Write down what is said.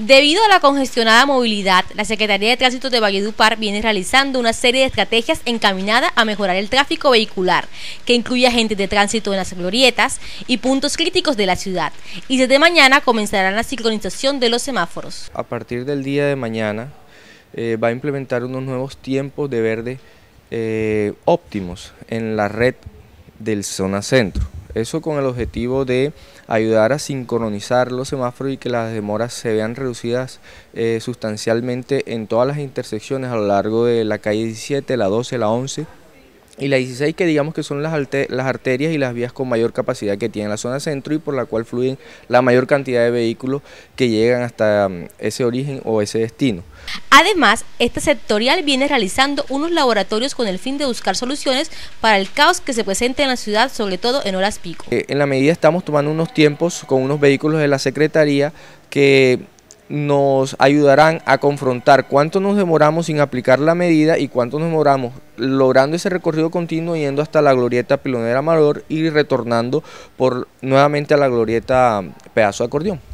Debido a la congestionada movilidad, la Secretaría de Tránsito de Valledupar viene realizando una serie de estrategias encaminadas a mejorar el tráfico vehicular, que incluye agentes de tránsito en las glorietas y puntos críticos de la ciudad. Y desde mañana comenzará la sincronización de los semáforos. A partir del día de mañana eh, va a implementar unos nuevos tiempos de verde eh, óptimos en la red del zona centro. Eso con el objetivo de ayudar a sincronizar los semáforos y que las demoras se vean reducidas eh, sustancialmente en todas las intersecciones a lo largo de la calle 17, la 12, la 11 y la 16 que digamos que son las, arterias y las vías con mayor capacidad que tiene la zona centro y por la cual fluyen la mayor cantidad de vehículos que llegan hasta mm, ese origen o ese destino. Además, este sectorial viene realizando unos laboratorios con el fin de buscar soluciones para el caos que se presenta en la ciudad, sobre todo en horas pico. Eh, en la medida estamos tomando unos tiempos con unos vehículos de la Secretaría que nos ayudarán a confrontar cuánto nos demoramos sin aplicar la medida y cuánto nos demoramos logrando ese recorrido continuo yendo hasta la glorieta Pilonera Amador y retornando por nuevamente a la glorieta Pedazo de Acordeón.